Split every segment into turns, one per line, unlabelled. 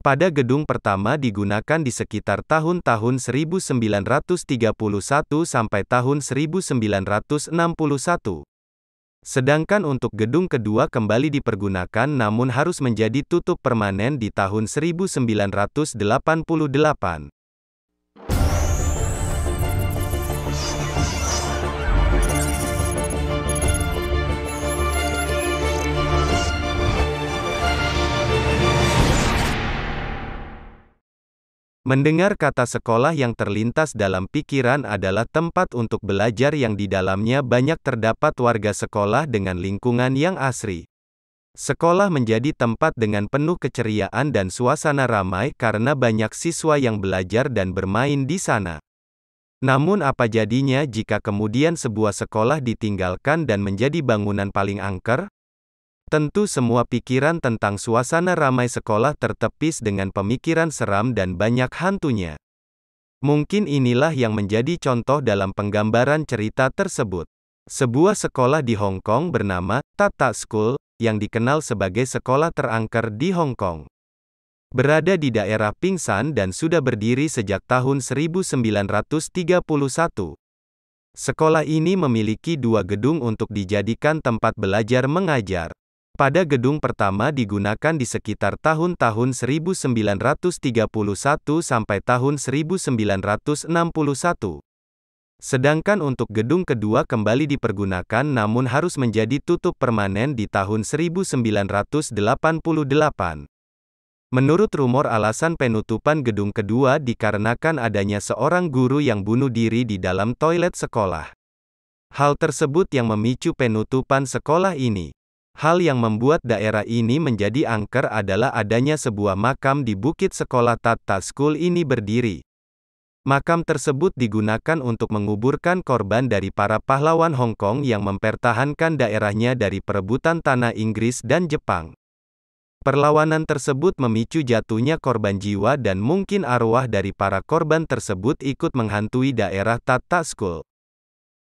pada gedung pertama digunakan di sekitar tahun-tahun 1931 sampai tahun 1961. Sedangkan untuk gedung kedua kembali dipergunakan namun harus menjadi tutup permanen di tahun 1988. Mendengar kata sekolah yang terlintas dalam pikiran adalah tempat untuk belajar yang di dalamnya banyak terdapat warga sekolah dengan lingkungan yang asri. Sekolah menjadi tempat dengan penuh keceriaan dan suasana ramai karena banyak siswa yang belajar dan bermain di sana. Namun apa jadinya jika kemudian sebuah sekolah ditinggalkan dan menjadi bangunan paling angker? Tentu semua pikiran tentang suasana ramai sekolah tertepis dengan pemikiran seram dan banyak hantunya. Mungkin inilah yang menjadi contoh dalam penggambaran cerita tersebut. Sebuah sekolah di Hong Kong bernama Tata School, yang dikenal sebagai sekolah terangker di Hong Kong. Berada di daerah Pingsan dan sudah berdiri sejak tahun 1931. Sekolah ini memiliki dua gedung untuk dijadikan tempat belajar mengajar pada gedung pertama digunakan di sekitar tahun-tahun 1931 sampai tahun 1961. Sedangkan untuk gedung kedua kembali dipergunakan namun harus menjadi tutup permanen di tahun 1988. Menurut rumor alasan penutupan gedung kedua dikarenakan adanya seorang guru yang bunuh diri di dalam toilet sekolah. Hal tersebut yang memicu penutupan sekolah ini. Hal yang membuat daerah ini menjadi angker adalah adanya sebuah makam di Bukit Sekolah Tata School ini berdiri. Makam tersebut digunakan untuk menguburkan korban dari para pahlawan Hong Kong yang mempertahankan daerahnya dari perebutan tanah Inggris dan Jepang. Perlawanan tersebut memicu jatuhnya korban jiwa dan mungkin arwah dari para korban tersebut ikut menghantui daerah Tata School.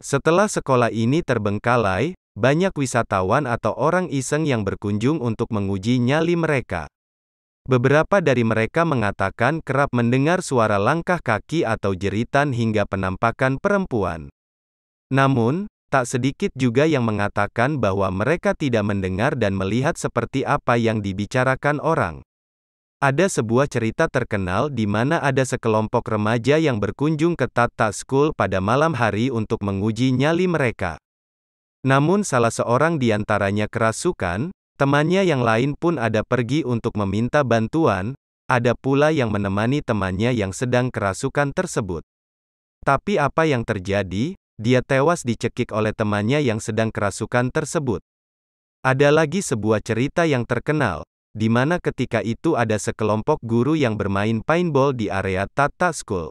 Setelah sekolah ini terbengkalai, banyak wisatawan atau orang iseng yang berkunjung untuk menguji nyali mereka. Beberapa dari mereka mengatakan kerap mendengar suara langkah kaki atau jeritan hingga penampakan perempuan. Namun, tak sedikit juga yang mengatakan bahwa mereka tidak mendengar dan melihat seperti apa yang dibicarakan orang. Ada sebuah cerita terkenal di mana ada sekelompok remaja yang berkunjung ke Tata School pada malam hari untuk menguji nyali mereka. Namun salah seorang di antaranya kerasukan, temannya yang lain pun ada pergi untuk meminta bantuan, ada pula yang menemani temannya yang sedang kerasukan tersebut. Tapi apa yang terjadi? Dia tewas dicekik oleh temannya yang sedang kerasukan tersebut. Ada lagi sebuah cerita yang terkenal, di mana ketika itu ada sekelompok guru yang bermain paintball di area Tata School.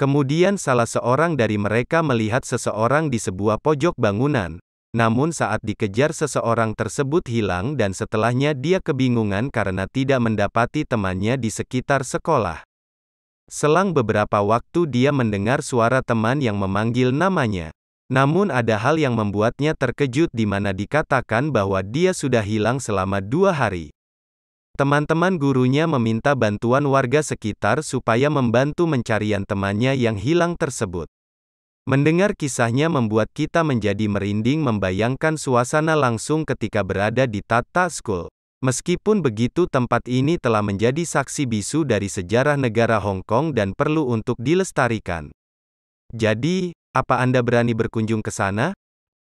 Kemudian salah seorang dari mereka melihat seseorang di sebuah pojok bangunan, namun saat dikejar seseorang tersebut hilang dan setelahnya dia kebingungan karena tidak mendapati temannya di sekitar sekolah. Selang beberapa waktu dia mendengar suara teman yang memanggil namanya. Namun ada hal yang membuatnya terkejut di mana dikatakan bahwa dia sudah hilang selama dua hari. Teman-teman gurunya meminta bantuan warga sekitar supaya membantu pencarian temannya yang hilang tersebut. Mendengar kisahnya membuat kita menjadi merinding membayangkan suasana langsung ketika berada di Tata School. Meskipun begitu tempat ini telah menjadi saksi bisu dari sejarah negara Hong Kong dan perlu untuk dilestarikan. Jadi, apa Anda berani berkunjung ke sana?